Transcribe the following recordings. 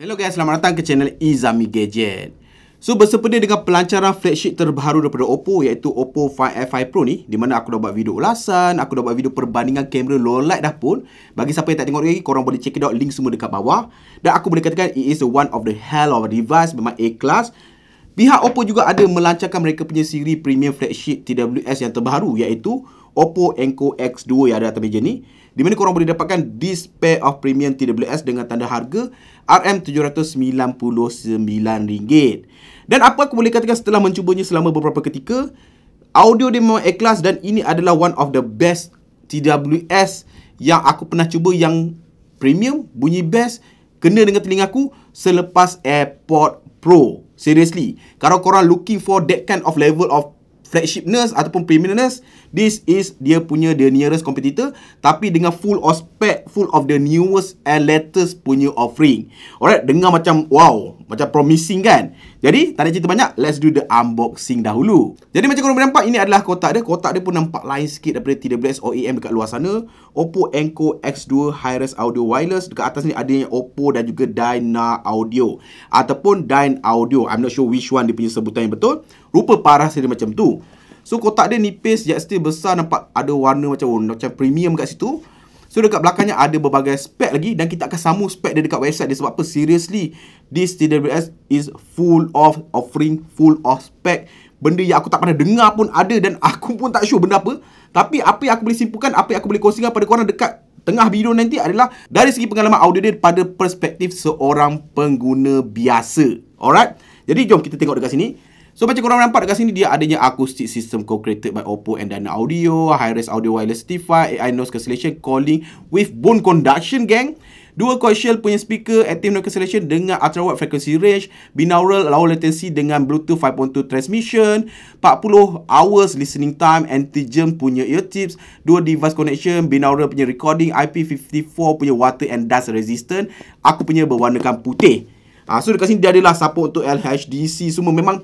Hello guys, selamat datang ke channel Izami Gadget. So bersepeda dengan pelancaran flagship terbaru daripada Oppo iaitu Oppo Find F5 Pro ni di mana aku dah buat video ulasan, aku dah buat video perbandingan kamera low light dah pun bagi siapa yang tak tengok lagi, korang boleh check it out link semua dekat bawah dan aku boleh katakan it is one of the hell of a device memang A-class pihak Oppo juga ada melancarkan mereka punya siri premium flagship TWS yang terbaru iaitu Oppo Enco X2 yang ada atas meja ni di mana korang boleh dapatkan this pair of premium TWS dengan tanda harga RM799. Dan apa aku boleh katakan setelah mencubanya selama beberapa ketika, audio dia memang ikhlas dan ini adalah one of the best TWS yang aku pernah cuba yang premium, bunyi best, kena dengan telinga aku selepas AirPod Pro. Seriously, kalau korang looking for that kind of level of flagshipness ataupun premiumness, This is dia punya the nearest competitor tapi dengan full of spec, full of the newest and latest punya offering. Alright, dengar macam wow, macam promising kan? Jadi, tak ada cerita banyak, let's do the unboxing dahulu. Jadi macam korang boleh nampak, ini adalah kotak dia. Kotak dia pun nampak lain sikit daripada TWS OEM dekat luar sana. Oppo Enco X2 Hi-Res Audio Wireless. Dekat atas ni ada yang Oppo dan juga Dyna Audio. Ataupun Dyna Audio. I'm not sure which one dia punya sebutan yang betul. Rupa parah dia macam tu. So kotak dia nipis jet steel besar nampak ada warna macam macam premium kat situ. So dekat belakangnya ada berbagai spek lagi dan kita akan sambung spek dia dekat website dia sebab apa seriously this TWS is full of offering full of spek benda yang aku tak pernah dengar pun ada dan aku pun tak sure benda apa tapi apa yang aku boleh simpulkan apa yang aku boleh kongsikan pada korang dekat tengah video nanti adalah dari segi pengalaman audio dia pada perspektif seorang pengguna biasa alright jadi jom kita tengok dekat sini So macam korang nampak dekat sini dia adanya acoustic system co-created by Oppo and Dana Audio, high-res audio wireless Stify, AI noise cancellation calling with bone conduction gang. Dua coaxial punya speaker, active noise cancellation dengan ultra wide frequency range, binaural low latency dengan Bluetooth 5.2 transmission, 40 hours listening time, anti-germ punya ear tips, dua device connection, binaural punya recording, IP54 punya water and dust resistant, aku punya berwarnakan putih. Ah, ha, so dekat sini dia adalah support untuk LHDC semua memang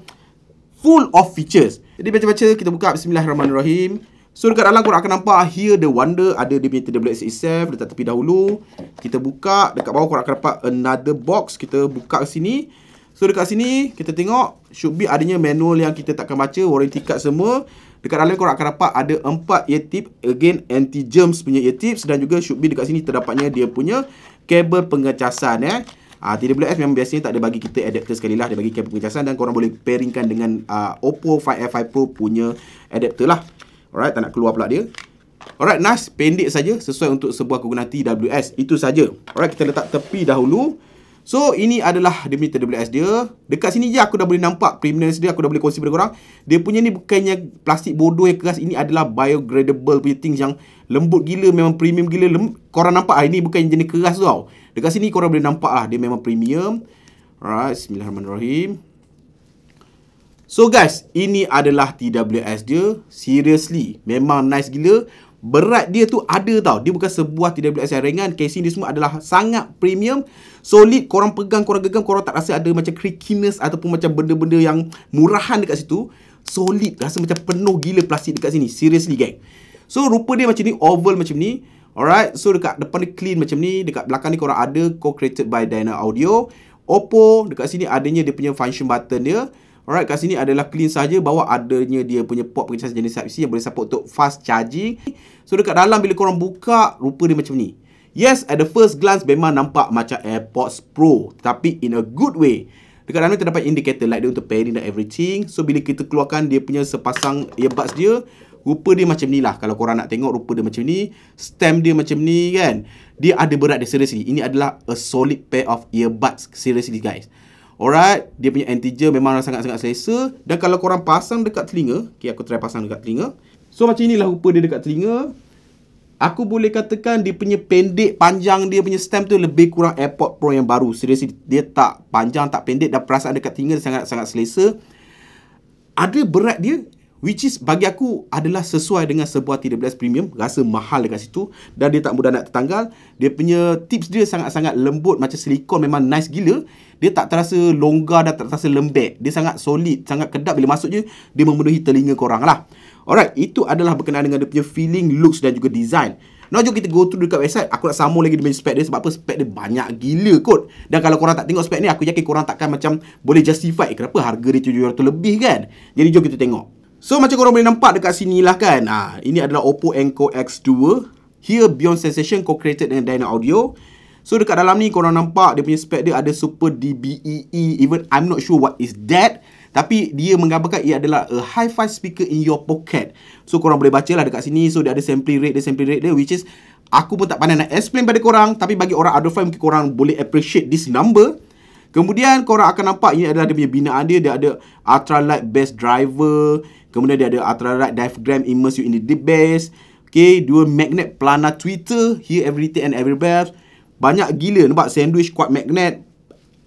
full of features. Jadi baca-baca kita buka bismillahirrahmanirrahim. So dekat dalam korang akan nampak here the wonder ada di punya TWS itself letak tepi dahulu. Kita buka dekat bawah korang akan dapat another box. Kita buka ke sini. So dekat sini kita tengok should be adanya manual yang kita takkan baca warranty card semua. Dekat dalam korang akan dapat ada 4 ear tip again anti germs punya ear tips dan juga should be dekat sini terdapatnya dia punya kabel pengecasan eh. Ah, uh, AWS memang biasanya tak ada bagi kita adapter sekali lah Dia bagi kabel pengecasan dan korang boleh pairingkan dengan uh, Oppo Find f 5 Pro punya adapter lah Alright, tak nak keluar pula dia Alright, Nas, pendek saja sesuai untuk sebuah kegunaan TWS Itu saja. Alright, kita letak tepi dahulu So, ini adalah demi TWS dia Dekat sini je aku dah boleh nampak preeminence dia Aku dah boleh kongsi pada korang Dia punya ni bukannya plastik bodoh yang keras Ini adalah biodegradable punya things yang lembut gila Memang premium gila Lem Korang nampak Ah ini bukan jenis keras tau Dekat sini korang boleh nampak lah Dia memang premium Alright Bismillahirrahmanirrahim So guys Ini adalah TWS dia Seriously Memang nice gila Berat dia tu ada tau Dia bukan sebuah TWS yang ringan Casing dia semua adalah sangat premium Solid Korang pegang, korang gegam Korang tak rasa ada macam creakiness Ataupun macam benda-benda yang murahan dekat situ Solid Rasa macam penuh gila plastik dekat sini Seriously gang So rupa dia macam ni Oval macam ni Alright, so dekat depan ni clean macam ni. Dekat belakang ni korang ada co-created by Dyna Audio. Oppo, dekat sini adanya dia punya function button dia. Alright, kat sini adalah clean saja bawa adanya dia punya port pengecas jenis type C yang boleh support untuk fast charging. So dekat dalam bila korang buka, rupa dia macam ni. Yes, at the first glance memang nampak macam AirPods Pro. tapi in a good way. Dekat dalam ni terdapat indicator light dia untuk pairing dan everything. So bila kita keluarkan dia punya sepasang earbuds dia, Rupa dia macam ni lah Kalau korang nak tengok Rupa dia macam ni Stem dia macam ni kan Dia ada berat dia seriously Ini adalah A solid pair of earbuds Seriously guys Alright Dia punya integer Memang sangat-sangat selesa Dan kalau korang pasang dekat telinga Okay aku try pasang dekat telinga So macam inilah rupa dia dekat telinga Aku boleh katakan dia punya pendek panjang dia punya stem tu lebih kurang AirPod Pro yang baru. Seriously, dia tak panjang, tak pendek dan perasaan dekat telinga sangat-sangat selesa. Ada berat dia, which is bagi aku adalah sesuai dengan sebuah T13 premium rasa mahal dekat situ dan dia tak mudah nak tertanggal dia punya tips dia sangat-sangat lembut macam silikon memang nice gila dia tak terasa longgar dan tak terasa lembek dia sangat solid sangat kedap bila masuk je dia memenuhi telinga korang lah alright itu adalah berkenaan dengan dia punya feeling looks dan juga design Now jom kita go through dekat website Aku nak sambung lagi dengan spek dia Sebab apa spek dia banyak gila kot Dan kalau korang tak tengok spek ni Aku yakin korang takkan macam Boleh justify Kenapa harga dia 700 lebih kan Jadi jom kita tengok So macam korang boleh nampak dekat sini lah kan. Ah, ini adalah Oppo Enco X2. Here beyond sensation co-created dengan Dyna Audio. So dekat dalam ni korang nampak dia punya spek dia ada super DBEE. E. Even I'm not sure what is that. Tapi dia menggambarkan ia adalah a hi-fi speaker in your pocket. So korang boleh baca lah dekat sini. So dia ada sampling rate dia, sampling rate dia which is aku pun tak pandai nak explain pada korang. Tapi bagi orang other fan mungkin korang boleh appreciate this number. Kemudian korang akan nampak ini adalah dia punya binaan dia. Dia ada ultralight base driver. Kemudian dia ada ultralight diaphragm immerse you in the deep base. Okay, dua magnet planar tweeter. Here everything and everywhere. Banyak gila nampak sandwich kuat magnet.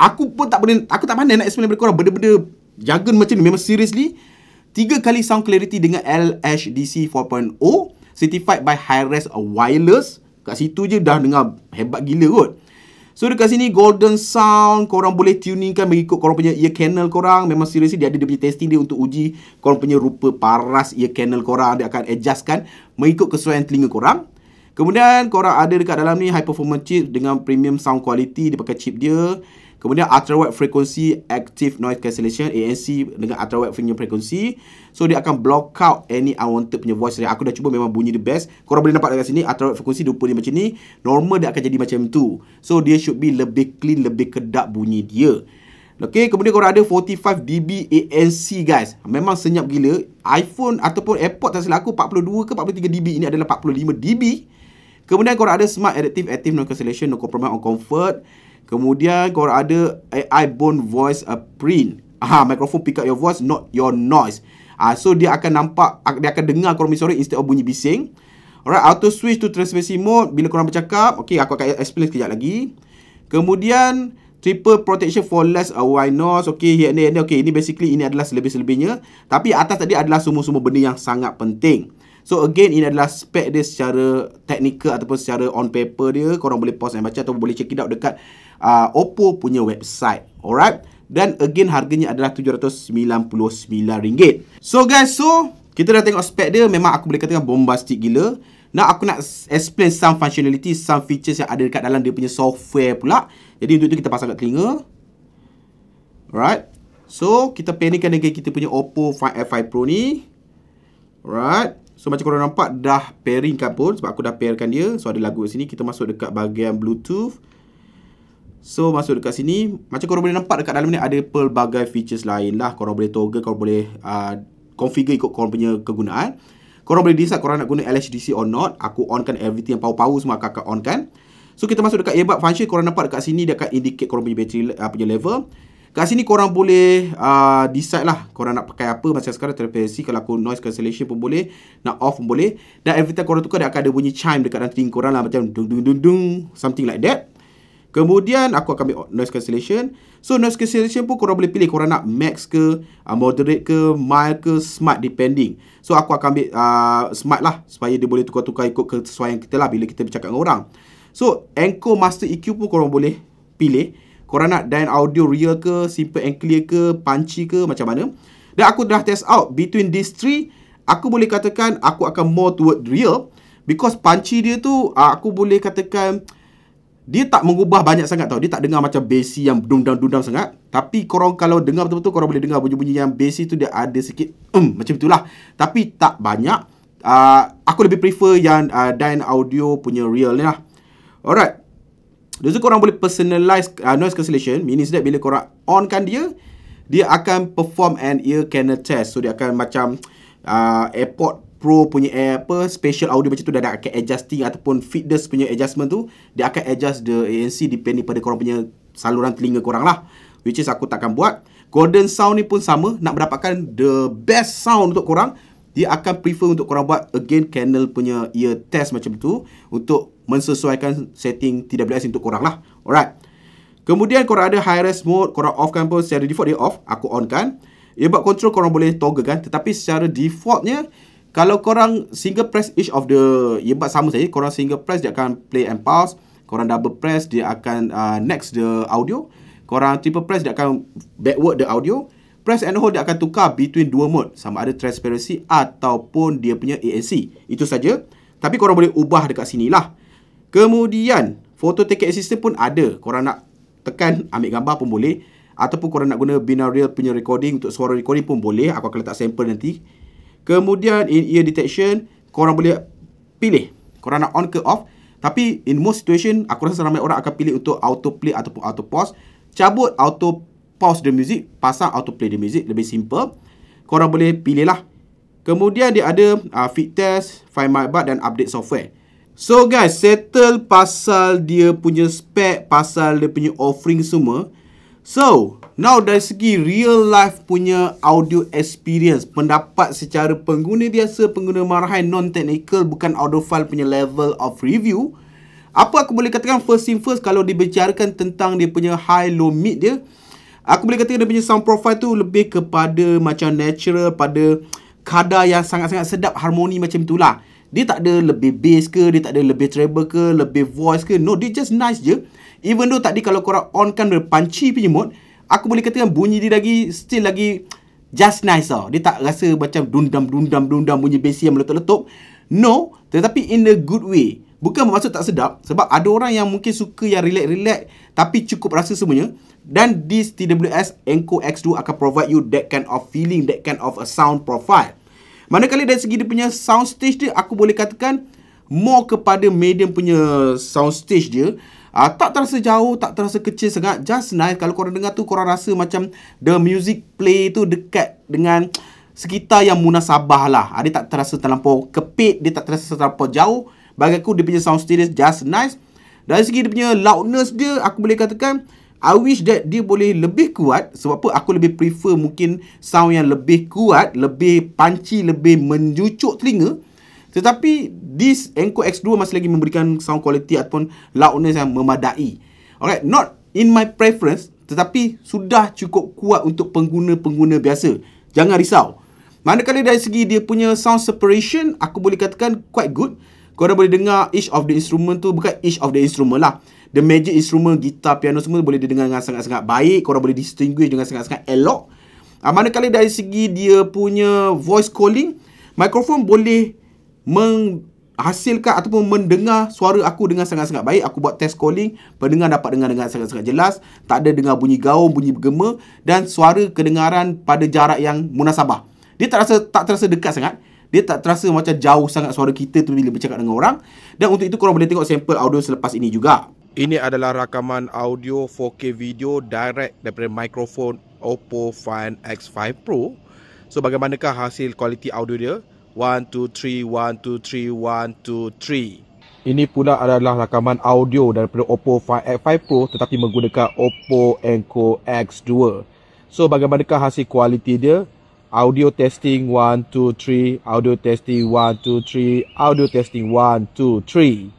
Aku pun tak boleh, aku tak pandai nak explain kepada korang. Benda-benda jargon macam ni memang seriously. Tiga kali sound clarity dengan LHDC 4.0. Certified by high-res wireless. Kat situ je dah dengar hebat gila kot. So dekat sini golden sound Korang boleh tuning kan Mengikut korang punya ear canal korang Memang seriously dia ada dia punya testing dia Untuk uji korang punya rupa paras ear canal korang Dia akan adjustkan Mengikut kesesuaian telinga korang Kemudian korang ada dekat dalam ni High performance chip Dengan premium sound quality Dia pakai chip dia Kemudian ultrawide frequency active noise cancellation ANC dengan ultrawide punya frequency. So dia akan block out any unwanted punya voice. Aku dah cuba memang bunyi the best. Korang boleh nampak dekat sini ultrawide frequency rupa dia macam ni. Normal dia akan jadi macam tu. So dia should be lebih clean, lebih kedap bunyi dia. Okay, kemudian korang ada 45 dB ANC guys. Memang senyap gila. iPhone ataupun AirPod tak silap aku 42 ke 43 dB. Ini adalah 45 dB. Kemudian korang ada smart adaptive active noise cancellation no compromise on comfort. Kemudian korang ada AI eh, Bone Voice uh, Print. ha, microphone pick up your voice, not your noise. Ah, so dia akan nampak, ah, dia akan dengar korang suara instead of bunyi bising. Alright, auto switch to transmission mode bila korang bercakap. Okay, aku akan explain sekejap lagi. Kemudian, triple protection for less uh, white noise. Okay, here and there. Okay, ini basically ini adalah selebih-selebihnya. Tapi atas tadi adalah semua-semua benda yang sangat penting. So again, ini adalah spek dia secara teknikal ataupun secara on paper dia. Korang boleh pause dan baca ataupun boleh check it out dekat uh, Oppo punya website. Alright. Dan again harganya adalah RM799. So guys, so kita dah tengok spek dia memang aku boleh katakan bombastik gila. Nah, aku nak explain some functionality, some features yang ada dekat dalam dia punya software pula. Jadi untuk itu kita pasang kat telinga. Alright. So kita panikkan dengan kita punya Oppo Find F5 Pro ni. Alright. So macam korang nampak dah pairing kan pun sebab aku dah pairkan dia. So ada lagu kat sini kita masuk dekat bahagian Bluetooth. So masuk dekat sini Macam korang boleh nampak dekat dalam ni ada pelbagai features lain lah Korang boleh toggle, korang boleh uh, configure ikut korang punya kegunaan Korang boleh decide korang nak guna LHDC or not Aku on kan everything yang power-power semua aku on kan. So kita masuk dekat earbud function Korang nampak dekat sini dia akan indicate korang punya battery uh, punya level Kat sini korang boleh uh, decide lah korang nak pakai apa Macam sekarang terpesi kalau aku noise cancellation pun boleh Nak off pun boleh Dan every time korang tukar dia akan ada bunyi chime dekat dalam telinga korang lah Macam dung dung dung dung Something like that Kemudian aku akan ambil noise cancellation. So noise cancellation pun korang boleh pilih korang nak max ke, uh, moderate ke, mild ke, smart depending. So aku akan ambil uh, smart lah supaya dia boleh tukar-tukar ikut kesesuaian kita lah bila kita bercakap dengan orang. So Anchor Master EQ pun korang boleh pilih. Korang nak dine audio real ke, simple and clear ke, punchy ke, macam mana. Dan aku dah test out between these three, aku boleh katakan aku akan more toward real. Because punchy dia tu, ah, aku boleh katakan... Dia tak mengubah banyak sangat tau. Dia tak dengar macam bassi yang dundang-dundang sangat. Tapi korang kalau dengar betul-betul, korang boleh dengar bunyi-bunyi yang bassi tu dia ada sikit. Um, macam itulah. Tapi tak banyak. Uh, aku lebih prefer yang uh, ah, Dyn Audio punya real ni lah. Alright. Jadi so, korang boleh personalize uh, ah, noise cancellation. Meaning that bila korang on kan dia, dia akan perform and ear canner test. So dia akan macam uh, airport Pro punya eh, apa special audio macam tu dah akan adjusting ataupun fitness punya adjustment tu dia akan adjust the ANC depending pada korang punya saluran telinga korang lah which is aku takkan buat Golden Sound ni pun sama nak mendapatkan the best sound untuk korang dia akan prefer untuk korang buat again candle punya ear test macam tu untuk mensesuaikan setting TWS untuk korang lah alright kemudian korang ada high res mode korang off kan? pun secara default dia off aku onkan earbud control korang boleh toggle kan tetapi secara defaultnya kalau korang single press each of the earbud ya, sama saja, korang single press dia akan play and pause. Korang double press dia akan uh, next the audio. Korang triple press dia akan backward the audio. Press and hold dia akan tukar between dua mode sama ada transparency ataupun dia punya ANC. Itu saja. Tapi korang boleh ubah dekat sini lah. Kemudian photo taking assistant pun ada. Korang nak tekan ambil gambar pun boleh ataupun korang nak guna binaural punya recording untuk suara recording pun boleh. Aku akan letak sample nanti. Kemudian in ear detection korang boleh pilih korang nak on ke off tapi in most situation aku rasa ramai orang akan pilih untuk auto play ataupun auto pause cabut auto pause the music pasang auto play the music lebih simple korang boleh pilih lah kemudian dia ada uh, fit test find my bud dan update software so guys settle pasal dia punya spec pasal dia punya offering semua So, now dari segi real life punya audio experience, pendapat secara pengguna biasa, pengguna marahan, non-technical, bukan audio file punya level of review, apa aku boleh katakan first thing first kalau dibicarakan tentang dia punya high low mid dia aku boleh katakan dia punya sound profile tu lebih kepada macam natural pada kadar yang sangat-sangat sedap harmoni macam itulah dia tak ada lebih bass ke, dia tak ada lebih treble ke, lebih voice ke. No, dia just nice je. Even though tadi kalau korang onkan dia punchy punya mode, aku boleh katakan bunyi dia lagi, still lagi just nice lah. Dia tak rasa macam dundam-dundam-dundam bunyi bass yang meletup-letup. No, tetapi in a good way. Bukan bermaksud tak sedap sebab ada orang yang mungkin suka yang relax-relax tapi cukup rasa semuanya dan this TWS Enco X2 akan provide you that kind of feeling, that kind of a sound profile. Manakala dari segi dia punya sound stage dia aku boleh katakan more kepada medium punya sound stage dia. Uh, tak terasa jauh, tak terasa kecil sangat. Just nice kalau korang dengar tu korang rasa macam the music play tu dekat dengan sekitar yang munasabah lah. Uh, dia tak terasa terlampau kepit, dia tak terasa terlampau jauh. Bagi aku dia punya sound stage just nice. Dari segi dia punya loudness dia aku boleh katakan I wish that dia boleh lebih kuat sebab apa aku lebih prefer mungkin sound yang lebih kuat, lebih punchy, lebih menjucuk telinga. Tetapi this Enco X2 masih lagi memberikan sound quality ataupun loudness yang memadai. Alright, not in my preference tetapi sudah cukup kuat untuk pengguna-pengguna biasa. Jangan risau. Manakala dari segi dia punya sound separation, aku boleh katakan quite good. Kau Korang boleh dengar each of the instrument tu, bukan each of the instrument lah. The major instrument, gitar, piano semua boleh didengar dengan sangat-sangat baik. Korang boleh distinguish dengan sangat-sangat elok. Uh, manakala dari segi dia punya voice calling, mikrofon boleh menghasilkan ataupun mendengar suara aku dengan sangat-sangat baik. Aku buat test calling, pendengar dapat dengar dengan sangat-sangat jelas. Tak ada dengar bunyi gaung, bunyi bergema dan suara kedengaran pada jarak yang munasabah. Dia tak terasa, tak terasa dekat sangat. Dia tak terasa macam jauh sangat suara kita tu bila bercakap dengan orang. Dan untuk itu korang boleh tengok sampel audio selepas ini juga. Ini adalah rakaman audio 4K video direct daripada mikrofon Oppo Find X5 Pro. So bagaimanakah hasil kualiti audio dia? 1 2 3 1 2 3 1 Ini pula adalah rakaman audio daripada Oppo Find X5 Pro tetapi menggunakan Oppo Enco X2. So bagaimanakah hasil kualiti dia? Audio testing 1 2 3 audio testing 1 2 3 audio testing 1 2 3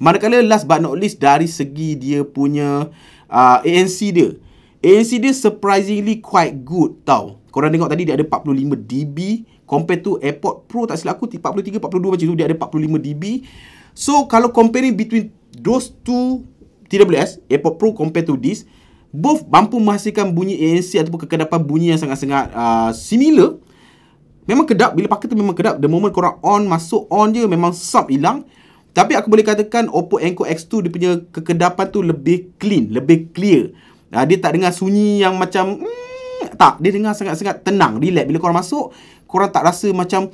Manakala last but not least dari segi dia punya uh, ANC dia. ANC dia surprisingly quite good tau. Korang tengok tadi dia ada 45 dB Compare to AirPod Pro tak silap aku 43 42 macam tu dia ada 45 dB. So kalau comparing between those two TWS AirPod Pro compare to this both mampu menghasilkan bunyi ANC ataupun kekedapan bunyi yang sangat-sangat uh, similar. Memang kedap bila pakai tu memang kedap the moment korang on masuk on je memang sub hilang. Tapi aku boleh katakan Oppo Enco X2 dia punya kekedapan tu lebih clean, lebih clear. Uh, dia tak dengar sunyi yang macam mm, tak, dia dengar sangat-sangat tenang, relax bila korang masuk, korang tak rasa macam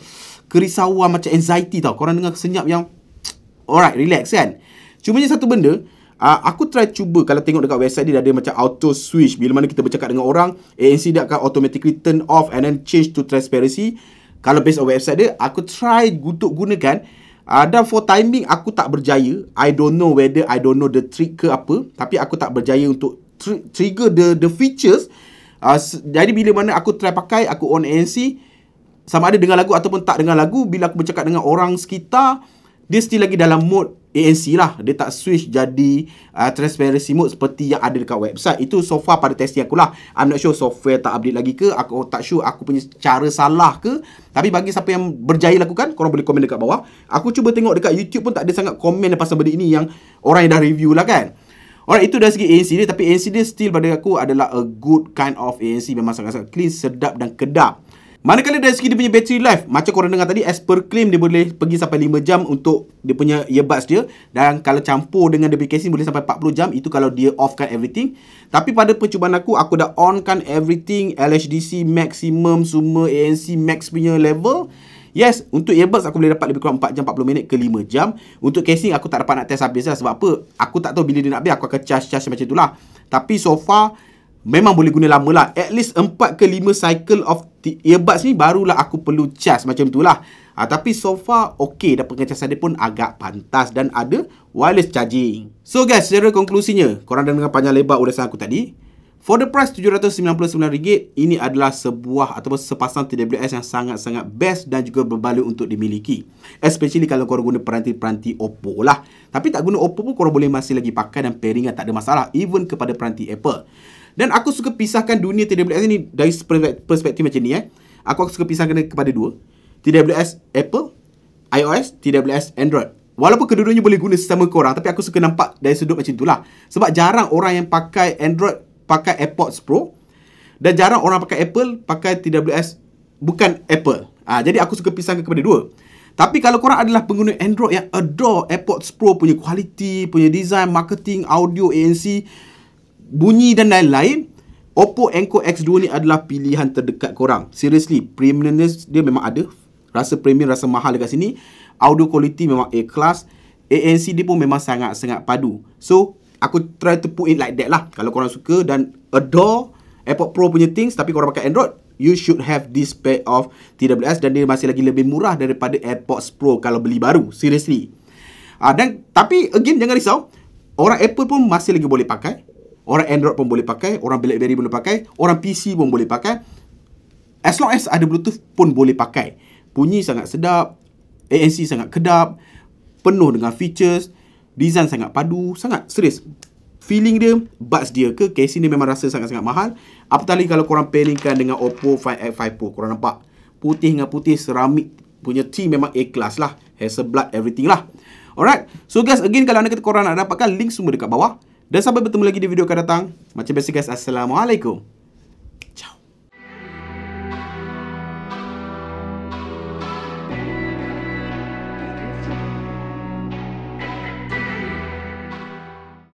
kerisauan macam anxiety tau. Korang dengar senyap yang alright, relax kan. Cumanya satu benda, uh, aku try cuba kalau tengok dekat website dia, dia ada macam auto switch bila mana kita bercakap dengan orang, ANC dia akan automatically turn off and then change to transparency. Kalau based on website dia, aku try untuk gunakan ada uh, for timing aku tak berjaya. I don't know whether I don't know the trick ke apa, tapi aku tak berjaya untuk tr- trigger the the features. Uh, jadi bila mana aku try pakai, aku on ANC sama ada dengar lagu ataupun tak dengar lagu bila aku bercakap dengan orang sekitar dia still lagi dalam mode ANC lah. Dia tak switch jadi uh, transparency mode seperti yang ada dekat website. Itu so far pada testing aku lah. I'm not sure software tak update lagi ke. Aku tak sure aku punya cara salah ke. Tapi bagi siapa yang berjaya lakukan, korang boleh komen dekat bawah. Aku cuba tengok dekat YouTube pun tak ada sangat komen pasal benda ini yang orang yang dah review lah kan. Alright, itu dari segi ANC dia. Tapi ANC dia still pada aku adalah a good kind of ANC. Memang sangat-sangat clean, sedap dan kedap. Manakala dari segi dia punya battery life Macam korang dengar tadi As per claim dia boleh pergi sampai 5 jam Untuk dia punya earbuds dia Dan kalau campur dengan dia casing Boleh sampai 40 jam Itu kalau dia off kan everything Tapi pada percubaan aku Aku dah on kan everything LHDC maximum Semua ANC max punya level Yes, untuk earbuds aku boleh dapat lebih kurang 4 jam 40 minit ke 5 jam Untuk casing aku tak dapat nak test habis lah Sebab apa, aku tak tahu bila dia nak habis Aku akan charge-charge macam itulah Tapi so far, memang boleh guna lama lah. At least 4 ke 5 cycle of the earbuds ni barulah aku perlu charge macam tu lah. Ha, tapi so far okey dan pengecasan dia pun agak pantas dan ada wireless charging. So guys, secara konklusinya, korang dah dengar panjang lebar ulasan aku tadi. For the price RM799, ini adalah sebuah ataupun sepasang TWS yang sangat-sangat best dan juga berbaloi untuk dimiliki. Especially kalau korang guna peranti-peranti Oppo lah. Tapi tak guna Oppo pun korang boleh masih lagi pakai dan pairing tak ada masalah even kepada peranti Apple. Dan aku suka pisahkan dunia TWS ni dari perspektif macam ni eh. Aku suka pisahkan kepada dua. TWS Apple, iOS, TWS Android. Walaupun kedua-duanya boleh guna sama korang Tapi aku suka nampak dari sudut macam itulah Sebab jarang orang yang pakai Android Pakai AirPods Pro Dan jarang orang pakai Apple Pakai TWS Bukan Apple ha, Jadi aku suka pisahkan kepada dua Tapi kalau korang adalah pengguna Android Yang adore AirPods Pro Punya kualiti Punya design Marketing Audio ANC bunyi dan lain-lain Oppo Enco X2 ni adalah pilihan terdekat korang Seriously, premiumness dia memang ada Rasa premium, rasa mahal dekat sini Audio quality memang A-class ANC dia pun memang sangat-sangat padu So, aku try to put it like that lah Kalau korang suka dan adore AirPod Pro punya things Tapi korang pakai Android You should have this pair of TWS Dan dia masih lagi lebih murah daripada AirPods Pro Kalau beli baru, seriously uh, Tapi, again, jangan risau Orang Apple pun masih lagi boleh pakai Orang Android pun boleh pakai, orang BlackBerry boleh pakai, orang PC pun boleh pakai. As long as ada Bluetooth pun boleh pakai. Bunyi sangat sedap, ANC sangat kedap, penuh dengan features, design sangat padu, sangat serius. Feeling dia, buds dia ke, casing dia memang rasa sangat-sangat mahal. Apatah lagi kalau korang pairingkan dengan Oppo Find x 5 Pro, korang nampak putih dengan putih, seramik punya T memang A-class lah. Hasselblad, everything lah. Alright, so guys, again kalau anda kata korang nak dapatkan link semua dekat bawah. Dan sampai bertemu lagi di video akan datang. Macam biasa guys, Assalamualaikum.